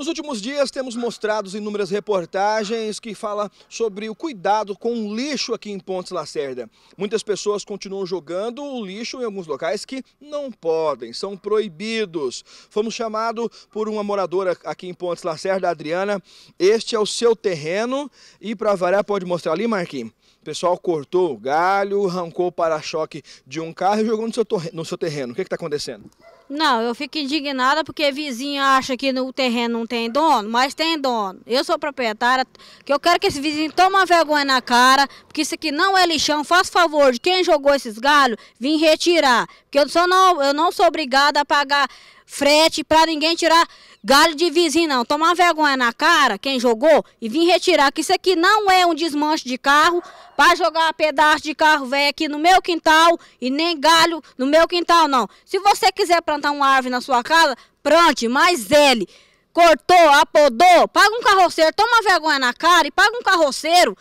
Nos últimos dias temos mostrado inúmeras reportagens que fala sobre o cuidado com o lixo aqui em Pontes Lacerda. Muitas pessoas continuam jogando o lixo em alguns locais que não podem, são proibidos. Fomos chamados por uma moradora aqui em Pontes Lacerda, Adriana. Este é o seu terreno e para variar pode mostrar ali, Marquinhos. O pessoal cortou o galho, arrancou o para-choque de um carro e jogou no seu, no seu terreno. O que é está acontecendo? Não, eu fico indignada porque vizinho acha que o terreno não tem dono, mas tem dono. Eu sou proprietária, que eu quero que esse vizinho tome uma vergonha na cara, porque isso aqui não é lixão. faça favor de quem jogou esses galhos, vim retirar. Porque eu, só não, eu não sou obrigada a pagar frete, para ninguém tirar galho de vizinho, não. Tomar vergonha na cara, quem jogou, e vir retirar, que isso aqui não é um desmanche de carro, para jogar pedaço de carro velho aqui no meu quintal, e nem galho no meu quintal, não. Se você quiser plantar uma árvore na sua casa, plante, mas ele cortou, apodou, paga um carroceiro, toma vergonha na cara e paga um carroceiro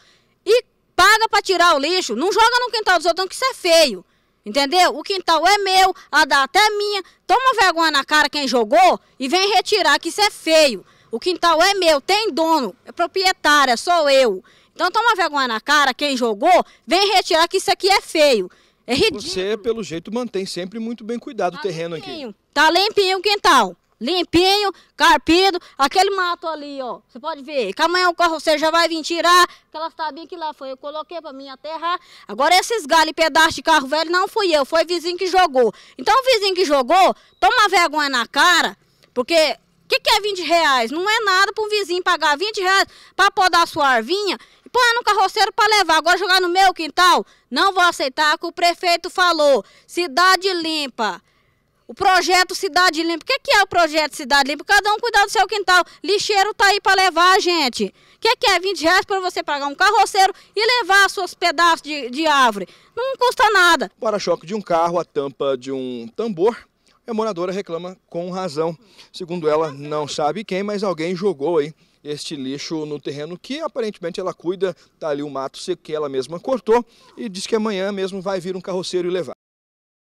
e paga para tirar o lixo. Não joga no quintal dos outros, não, que isso é feio. Entendeu? O quintal é meu, a data é minha. Toma vergonha na cara quem jogou e vem retirar, que isso é feio. O quintal é meu, tem dono, é proprietária, sou eu. Então toma vergonha na cara quem jogou, vem retirar, que isso aqui é feio. É ridículo. Você, pelo jeito, mantém sempre muito bem cuidado tá o terreno limpinho. aqui. Tá limpinho o quintal limpinho, carpido, aquele mato ali, ó, você pode ver, que amanhã o carroceiro já vai vir tirar aquelas tabinhas que lá foi, eu coloquei para minha terra, agora esses galhos e pedaço de carro velho não fui eu, foi o vizinho que jogou. Então o vizinho que jogou, toma vergonha na cara, porque o que, que é 20 reais? Não é nada para um vizinho pagar 20 reais para podar sua arvinha e pôr no carroceiro para levar. Agora jogar no meu quintal? Não vou aceitar que o prefeito falou. Cidade limpa. O projeto Cidade Limpa. O que é, que é o projeto Cidade Limpa? Cada um cuidar do seu quintal. Lixeiro tá aí para levar, gente. O que é, que é 20 reais para você pagar um carroceiro e levar seus pedaços de, de árvore? Não custa nada. para-choque de um carro, a tampa de um tambor. A moradora reclama com razão. Segundo ela, não sabe quem, mas alguém jogou aí este lixo no terreno que aparentemente ela cuida, está ali o um mato seco que ela mesma cortou e diz que amanhã mesmo vai vir um carroceiro e levar.